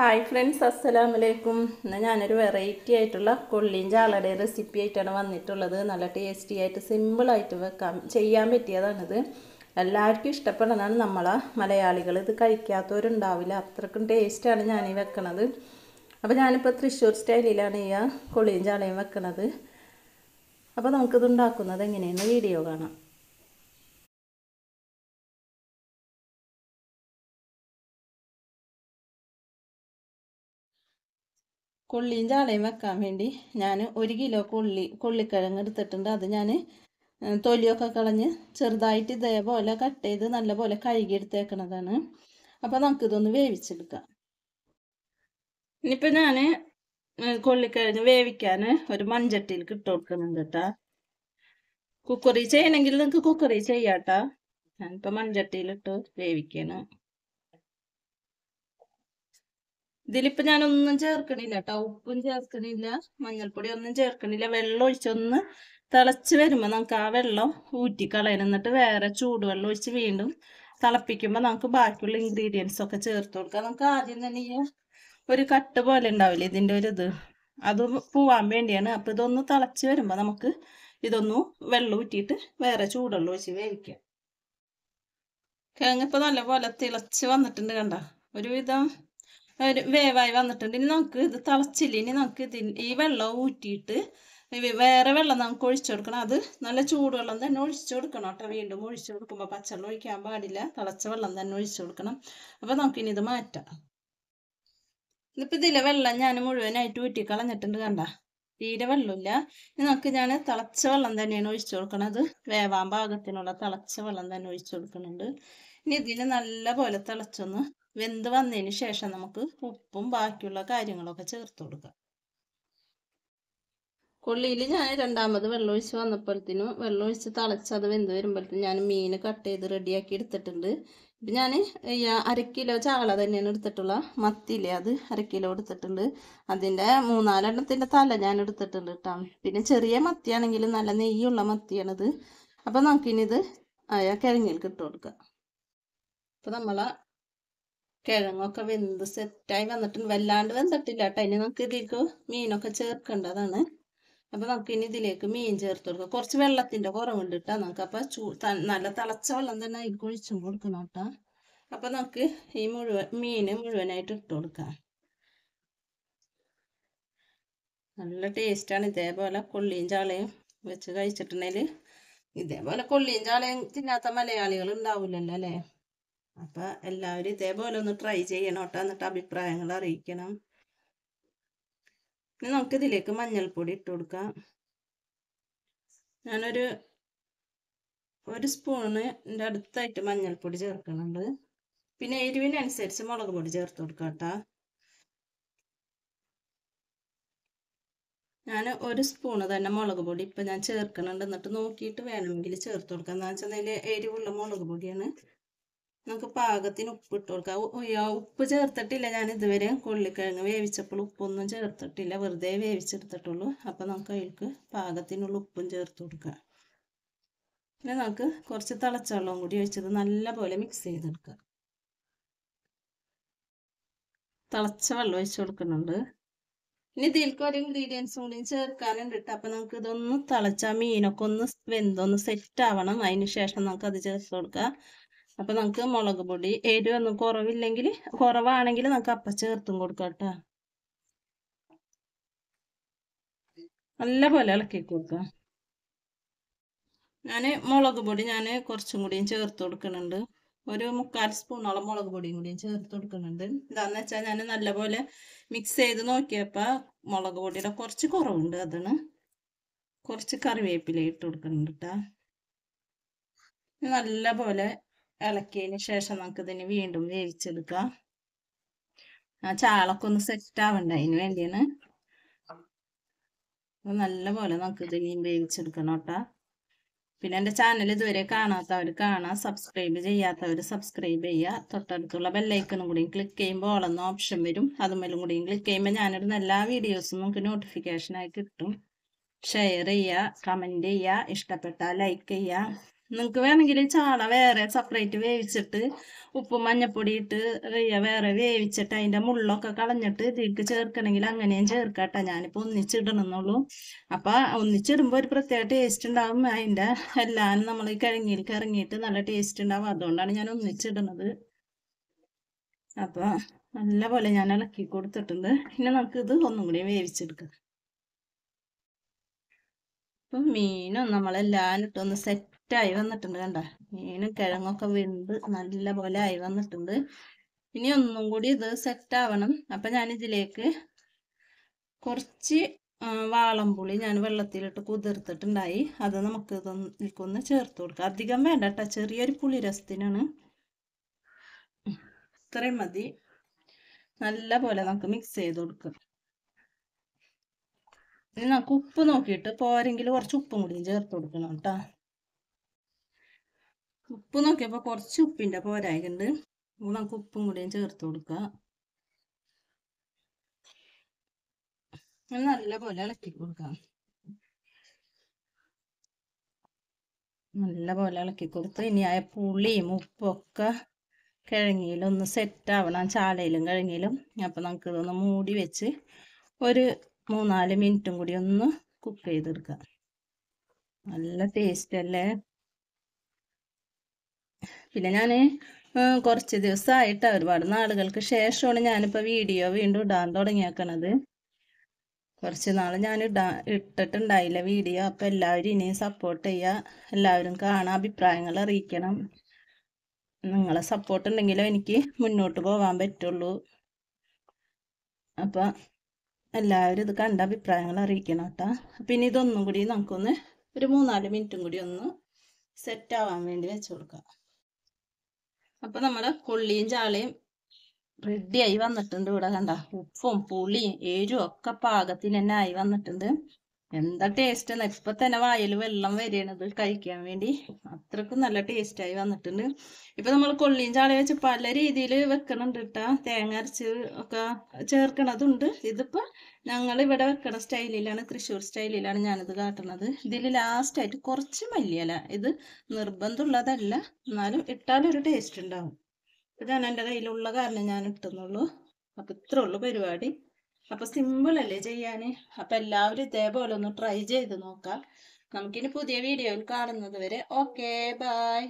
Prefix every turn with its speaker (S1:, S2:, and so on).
S1: hi friends അസ്സലാം വലൈക്കും എന്നാൽ ഞാനൊരു വെറൈറ്റി ആയിട്ടുള്ള കൊള്ളിൻ്റെ ആളടെ റെസിപ്പി ആയിട്ടാണ് വന്നിട്ടുള്ളത് നല്ല ടേസ്റ്റി ആയിട്ട് സിമ്പിളായിട്ട് വെക്കാൻ ചെയ്യാൻ പറ്റിയതാണിത് എല്ലാവർക്കും ഇഷ്ടപ്പെടുന്നതാണ് നമ്മളെ മലയാളികൾ ഇത് കഴിക്കാത്തവരുണ്ടാവില്ല അത്രക്കും ടേസ്റ്റാണ് ഞാൻ ഈ വെക്കണത് അപ്പോൾ ഞാനിപ്പോൾ തൃശ്ശൂർ സ്റ്റൈലിലാണ് ഈ കൊള്ളിൻ്റെ ആളയും വെക്കണത് അപ്പോൾ നമുക്കിത് ഉണ്ടാക്കുന്നത് എങ്ങനെയെന്ന് വീഡിയോ കാണാം കൊള്ളിയും ചാളയും വെക്കാൻ വേണ്ടി ഞാൻ ഒരു കിലോ കൊള്ളി കൊള്ളിക്കിഴങ്ങ് എടുത്തിട്ടുണ്ട് അത് ഞാൻ തൊലിയൊക്കെ കളഞ്ഞ് ചെറുതായിട്ട് ഇതേപോലെ കട്ട് ചെയ്ത് നല്ലപോലെ കഴുകി എടുത്തേക്കണതാണ് അപ്പോൾ ഇതൊന്ന് വേവിച്ചെടുക്കാം ഇനിയിപ്പോൾ ഞാൻ കൊള്ളിക്കഴിഞ്ഞ് വേവിക്കാൻ ഒരു മൺചട്ടിയിൽ ഇട്ട് കൊടുക്കുന്നുണ്ട് കേട്ടോ കുക്കറി ചെയ്യണമെങ്കിൽ നിങ്ങൾക്ക് കുക്കറി ചെയ്യാട്ടാ ഞാനിപ്പോൾ മൺചട്ടിയിലിട്ട് വേവിക്കണം ഇതിലിപ്പോൾ ഒന്നും ചേർക്കണില്ല കേട്ടോ ഉപ്പും ചേർക്കണില്ല മഞ്ഞൾപ്പൊടി ഒന്നും ചേർക്കണില്ല വെള്ളം ഒഴിച്ചൊന്ന് തിളച്ച് വരുമ്പോൾ നമുക്ക് ആ വെള്ളം ഊറ്റിക്കളയണം എന്നിട്ട് വേറെ ചൂടുവെള്ളം ഒഴിച്ച് വീണ്ടും തിളപ്പിക്കുമ്പോൾ നമുക്ക് ബാക്കിയുള്ള ഇൻഗ്രീഡിയൻസ് ഒക്കെ ചേർത്ത് കൊടുക്കാം നമുക്ക് ആദ്യം തന്നെ ഈ ഒരു കട്ട് പോലെ ഉണ്ടാവില്ല ഇതിൻ്റെ ഒരു ഇത് അത് പോവാൻ വേണ്ടിയാണ് അപ്പോൾ ഇതൊന്ന് തിളച്ച് വരുമ്പോൾ നമുക്ക് ഇതൊന്ന് വെള്ളം ഊറ്റിയിട്ട് വേറെ ചൂടുവെള്ളം ഒഴിച്ച് വേവിക്കാം കിഴങ്ങിപ്പോൾ നല്ലപോലെ തിളച്ച് വന്നിട്ടുണ്ട് കണ്ട ഒരുവിധം ഒരു വേവായി വന്നിട്ടുണ്ട് ഇനി നമുക്ക് ഇത് തിളച്ചില്ല ഇനി നമുക്ക് ഇതിന് ഈ വെള്ളം ഊറ്റിയിട്ട് വേറെ വെള്ളം നമുക്ക് ഒഴിച്ചു കൊടുക്കണം അത് നല്ല ചൂടുവെള്ളം തന്നെ ഒഴിച്ചു കൊടുക്കണം കേട്ടോ വീണ്ടും ഒഴിച്ചു കൊടുക്കുമ്പോൾ പച്ചവെള്ളം ഒഴിക്കാൻ പാടില്ല തിളച്ച വെള്ളം തന്നെ ഒഴിച്ചു കൊടുക്കണം അപ്പോൾ നമുക്കിനി ഇത് മാറ്റാം ഇതിപ്പോൾ ഇതിലെ വെള്ളം ഞാൻ മുഴുവനായിട്ട് ഊറ്റി കളഞ്ഞിട്ടുണ്ട് കണ്ട തീരെ വെള്ളമില്ല നമുക്ക് ഞാൻ തിളച്ച വെള്ളം തന്നെയാണ് ഒഴിച്ചു കൊടുക്കണത് വേവാൻ പാകത്തിനുള്ള തിളച്ച വെള്ളം തന്നെ ഒഴിച്ചു കൊടുക്കുന്നുണ്ട് ഇനി ഇതിന് നല്ല പോലെ തിളച്ചൊന്ന് വെന്ത് വന്നതിന് ശേഷം നമുക്ക് ഉപ്പും ബാക്കിയുള്ള കാര്യങ്ങളൊക്കെ ചേർത്ത് കൊടുക്കാം കൊള്ളിയിൽ ഞാൻ രണ്ടാമത് വെള്ളമൊഴിച്ച് വന്നപ്പോഴത്തേനും വെള്ളമൊഴിച്ച് തിളച്ച് അത് വെന്ത് വരുമ്പോഴത്തേനും ഞാൻ മീൻ കട്ട് ചെയ്ത് റെഡിയാക്കി എടുത്തിട്ടുണ്ട് ഇപ്പം ഞാൻ അര കിലോ ചാള തന്നെയാണ് എടുത്തിട്ടുള്ള മത്തിയില്ലേ അത് അര കിലോ എടുത്തിട്ടുണ്ട് അതിൻ്റെ മൂന്നാലെണ്ണത്തിൻ്റെ തല ഞാൻ എടുത്തിട്ടുണ്ട് കേട്ടോ പിന്നെ ചെറിയ മത്തിയാണെങ്കിൽ നല്ല നെയ്യുള്ള മത്തിയാണിത് അപ്പോൾ നമുക്കിനിത് കിഴങ്ങിൽ കിട്ടുകൊടുക്കാം അപ്പോൾ നമ്മളെ കിഴങ്ങൊക്കെ വെന്ത് സെറ്റായി വന്നിട്ടുണ്ട് വല്ലാണ്ട് വെന്തിട്ടില്ല കേട്ടോ ഇനി നമുക്ക് ഇതിലേക്ക് മീനൊക്കെ ചേർക്കേണ്ടതാണ് അപ്പോൾ നമുക്ക് ഇനി ഇതിലേക്ക് മീൻ ചേർത്ത് കൊടുക്കാം കുറച്ച് വെള്ളത്തിൻ്റെ കുറവുണ്ട് കേട്ടോ നമുക്ക് അപ്പോൾ ചൂ നല്ല തിളച്ച വെള്ളം തന്നെ അതിൽ ഒഴിച്ചും കൊടുക്കണം കേട്ടോ അപ്പോൾ നമുക്ക് ഈ മുഴുവൻ മീൻ മുഴുവനായിട്ട് ഇട്ട് കൊടുക്കാം നല്ല ടേസ്റ്റാണ് ഇതേപോലെ കൊള്ളിയും ചാളയും വെച്ച് കഴിച്ചിട്ടുണ്ടെങ്കിൽ ഇതേപോലെ കൊള്ളിയും ചാളയും തിന്നാത്ത മലയാളികൾ ഉണ്ടാവില്ലല്ലോ അല്ലേ അപ്പോൾ എല്ലാവരും ഇതേപോലെ ഒന്ന് ട്രൈ ചെയ്യണം കേട്ടോ എന്നിട്ട് അഭിപ്രായങ്ങൾ അറിയിക്കണം ഇനി നമുക്ക് ഇതിലേക്ക് മഞ്ഞൾപ്പൊടി ഇട്ട് കൊടുക്കാം ഞാനൊരു ഒരു സ്പൂണിൻ്റെ അടുത്തായിട്ട് മഞ്ഞൾപ്പൊടി ചേർക്കുന്നുണ്ട് പിന്നെ എരിവിനനുസരിച്ച് മുളക് പൊടി ചേർത്ത് കൊടുക്കാം കേട്ടോ ഞാൻ ഒരു സ്പൂണ് തന്നെ മുളക് പൊടി ഇപ്പം ഞാൻ ചേർക്കുന്നുണ്ട് എന്നിട്ട് നോക്കിയിട്ട് വേണമെങ്കിൽ ചേർത്ത് കൊടുക്കാം എന്താണെന്ന് വെച്ചാൽ എരിവുള്ള മുളക് പൊടിയാണ് നമുക്ക് പാകത്തിന് ഉപ്പ് ഇട്ട് കൊടുക്കാം ഉപ്പ് ചേർത്തിട്ടില്ല ഞാൻ ഇതുവരെ കൊള്ളിക്കിഴങ്ങ് വേവിച്ചപ്പോൾ ഉപ്പൊന്നും ചേർത്തിട്ടില്ല വെറുതെ വേവിച്ചെടുത്തിട്ടുള്ളൂ അപ്പോൾ നമുക്ക് അതിൽക്ക് പാകത്തിനുള്ള ഉപ്പും ചേർത്ത് കൊടുക്കാം പിന്നെ നമുക്ക് കുറച്ച് തിളച്ചവെള്ളവും കൂടി ഒഴിച്ചത് നല്ലപോലെ മിക്സ് ചെയ്തെടുക്കുക തിളച്ച വെള്ളം ഒഴിച്ച് കൊടുക്കുന്നുണ്ട് ഇനി ഇതിൽക്ക് ഒരു ഇൻഗ്രീഡിയൻസും കൂടി ചേർക്കാനുണ്ട് കേട്ടോ അപ്പം നമുക്ക് ഇതൊന്ന് തിളച്ച മീനൊക്കെ ഒന്ന് വെന്തൊന്ന് സെറ്റ് ആവണം അതിന് ശേഷം നമുക്ക് അത് ചേർത്ത് കൊടുക്കാം അപ്പോൾ നമുക്ക് മുളക് പൊടി എരിവൊന്നും കുറവില്ലെങ്കിൽ കുറവാണെങ്കിൽ നമുക്ക് അപ്പ ചേർത്തും കൊടുക്കാം കേട്ടോ നല്ല പോലെ ഇളക്കി കൊടുക്കാം ഞാൻ മുളക് പൊടി ഞാൻ കുറച്ചും കൂടിയും ചേർത്ത് കൊടുക്കുന്നുണ്ട് ഒരു മുക്കാൽ സ്പൂണോളം മുളക് പൊടിയും കൂടിയും ചേർത്ത് കൊടുക്കുന്നുണ്ട് എന്താണെന്ന് വെച്ചാൽ ഞാൻ നല്ലപോലെ മിക്സ് ചെയ്ത് നോക്കിയപ്പോൾ മുളക് പൊടിയുടെ കുറച്ച് കുറവുണ്ട് അതാണ് കുറച്ച് കറിവേപ്പില ഇട്ട് കൊടുക്കുന്നുണ്ട് കേട്ടോ നല്ല പോലെ ഇളക്കിയതിന് ശേഷം ഇതിന് വീണ്ടും വേവിച്ചെടുക്കാം ആ ചാളൊക്കെ ഒന്ന് സെറ്റ് ആവണ്ട അതിന് വേണ്ടിയാണ് നല്ലപോലെ നമുക്ക് ഇതിനെയും വേവിച്ചെടുക്കണം കേട്ടോ പിന്നെ എൻ്റെ ചാനൽ ഇതുവരെ കാണാത്തവർ കാണാം സബ്സ്ക്രൈബ് ചെയ്യാത്തവർ സബ്സ്ക്രൈബ് ചെയ്യുക തൊട്ടടുത്തുള്ള ബെല്ലൈക്കണും കൂടിയും ക്ലിക്ക് ചെയ്യുമ്പോൾ ഓളെന്ന ഓപ്ഷൻ വരും അതുമേലും കൂടിയും ക്ലിക്ക് ചെയ്യുമ്പോൾ ഞാനിടുന്ന എല്ലാ വീഡിയോസും നമുക്ക് നോട്ടിഫിക്കേഷനായി കിട്ടും ഷെയർ ചെയ്യുക കമൻറ്റ് ചെയ്യുക ഇഷ്ടപ്പെട്ടാൽ ലൈക്ക് ചെയ്യുക നിങ്ങൾക്ക് വേണമെങ്കിൽ ചാണ വേറെ സെപ്പറേറ്റ് വേവിച്ചിട്ട് ഉപ്പും മഞ്ഞപ്പൊടി ഇട്ട് വേറെ വേവിച്ചിട്ട് അതിൻ്റെ മുള്ളൊക്കെ കളഞ്ഞിട്ട് ഇതിലേക്ക് ചേർക്കണമെങ്കിൽ അങ്ങനെയും ചേർക്കട്ടെ ഞാനിപ്പോൾ ഒന്നിച്ചിടണമെന്നുള്ളൂ അപ്പോൾ ഒന്നിച്ചിടുമ്പോൾ ഒരു പ്രത്യേക ടേസ്റ്റ് ഉണ്ടാവും അതിൻ്റെ എല്ലാം നമ്മൾ ഈ കിഴങ്ങിയിലേക്ക് ഇറങ്ങിയിട്ട് നല്ല ടേസ്റ്റ് ഉണ്ടാവും അതുകൊണ്ടാണ് ഞാൻ ഒന്നിച്ചിടണത് അപ്പോൾ നല്ലപോലെ ഞാൻ ഇളക്കി കൊടുത്തിട്ടുണ്ട് പിന്നെ നമുക്കിത് ഒന്നും കൂടി വേവിച്ചെടുക്കാം അപ്പം മീനും നമ്മളെല്ലാം ഇട്ടൊന്ന് സെറ്റ് ആയി വന്നിട്ടുണ്ട് കണ്ട മീനും കിഴങ്ങൊക്കെ വെന്ത് നല്ല പോലെ ആയി വന്നിട്ടുണ്ട് ഇനി ഒന്നും കൂടി ഇത് ആവണം അപ്പൊ ഞാൻ ഇതിലേക്ക് കുറച്ച് വാളംപുളി ഞാൻ വെള്ളത്തിലിട്ട് കുതിർത്തിട്ടുണ്ടായി അത് നമുക്ക് ഇതൊന്നിക്കൊന്ന് ചേർത്ത് കൊടുക്കുക അധികം വേണ്ട കേട്ടോ ചെറിയൊരു പുളി രസത്തിനാണ് ഇത്രയും മതി നല്ല പോലെ നമുക്ക് മിക്സ് ചെയ്ത് കൊടുക്കാം ഇനി നമുക്ക് ഉപ്പ് നോക്കിയിട്ട് പോരെങ്കിൽ കുറച്ച് ഉപ്പും കൂടിയും ചേർത്ത് കൊടുക്കണം കേട്ടോ ഉപ്പ് നോക്കിയപ്പോൾ കുറച്ച് ഉപ്പിൻ്റെ പോരായിട്ടുണ്ട് അപ്പോൾ നമുക്ക് ഉപ്പും കൂടിയും ചേർത്ത് കൊടുക്കുക നല്ല പോലെ ഇളക്കി കൊടുക്കാം നല്ല പോലെ ഇളക്കി കൊടുത്ത് ആയ പുളിയും ഉപ്പൊക്കെ കിഴങ്ങിയിലും ഒന്ന് സെറ്റാവണം ചാലയിലും കിഴങ്ങിയിലും അപ്പം നമുക്ക് ഇതൊന്ന് മൂടി വെച്ച് ഒരു മൂന്നാല് മിനിറ്റും കൂടി ഒന്ന് കുക്ക് ചെയ്തെടുക്കാം നല്ല ടേസ്റ്റ് അല്ലേ പിന്നെ ഞാൻ കുറച്ച് ദിവസമായിട്ട് ഒരുപാട് നാളുകൾക്ക് ശേഷമാണ് ഞാനിപ്പോൾ വീഡിയോ വീണ്ടും ഇടാൻ തുടങ്ങിയേക്കണത് കുറച്ച് നാൾ ഞാൻ ഇടാ ഇട്ടിട്ടുണ്ടായില്ല വീഡിയോ അപ്പോൾ എല്ലാവരും ഇനിയും സപ്പോർട്ട് ചെയ്യുക എല്ലാവരും കാണാൻ അഭിപ്രായങ്ങൾ അറിയിക്കണം നിങ്ങളെ സപ്പോർട്ട് ഉണ്ടെങ്കിലും എനിക്ക് മുന്നോട്ട് പോകാൻ പറ്റുള്ളൂ അപ്പോൾ എല്ലാവരും ഇത് കണ്ട അഭിപ്രായങ്ങൾ അറിയിക്കണം കേട്ടോ പിന്നെ ഇതൊന്നും കൂടി നമുക്കൊന്ന് ഒരു മൂന്നാല് മിനിറ്റും കൂടി ഒന്ന് സെറ്റ് ആവാൻ വേണ്ടി വെച്ചു കൊടുക്കാം അപ്പൊ നമ്മുടെ കൊള്ളിയും ചാളയും റെഡിയായി വന്നിട്ടുണ്ട് ഇവിടെ കണ്ട ഉപ്പും പുളിയും എരിവും ഒക്കെ പാകത്തിന് തന്നെ ആയി വന്നിട്ടുണ്ട് എന്താ ടേസ്റ്റ് എന്നാ ഇപ്പൊ തന്നെ വായിൽ വെള്ളം വരുന്നത് കഴിക്കാൻ വേണ്ടി അത്രക്കും നല്ല ടേസ്റ്റായി വന്നിട്ടുണ്ട് ഇപ്പൊ നമ്മൾ കൊള്ളിയും ചാളി വെച്ച് പല രീതിയിൽ വെക്കണുണ്ട് കേട്ടാ തേങ്ങ അരച്ച് ഒക്കെ ചേർക്കണതുണ്ട് ഇതിപ്പോ ഞങ്ങൾ ഇവിടെ വെക്കണ സ്റ്റൈലിലാണ് തൃശ്ശൂർ സ്റ്റൈലിലാണ് ഞാനിത് കാട്ടുന്നത് ഇതിൽ ലാസ്റ്റായിട്ട് കുറച്ച് മല്ലിയല ഇത് നിർബന്ധമുള്ളതല്ല എന്നാലും ഇട്ടാലൊരു ടേസ്റ്റ് ഉണ്ടാവും ഞാൻ എൻ്റെ കയ്യിലുള്ള കാരണം ഞാൻ ഇട്ടുന്നുള്ളൂ അപ്പൊ ഇത്രേ ഉള്ളൂ പരിപാടി സിമ്പിൾ അല്ലേ ചെയ്യാൻ അപ്പോൾ എല്ലാവരും ഇതേപോലെ ഒന്ന് ട്രൈ ചെയ്ത് നോക്കാം നമുക്കിനി പുതിയ വീഡിയോയിൽ കാണുന്നത് വരെ ഓക്കെ ബായ്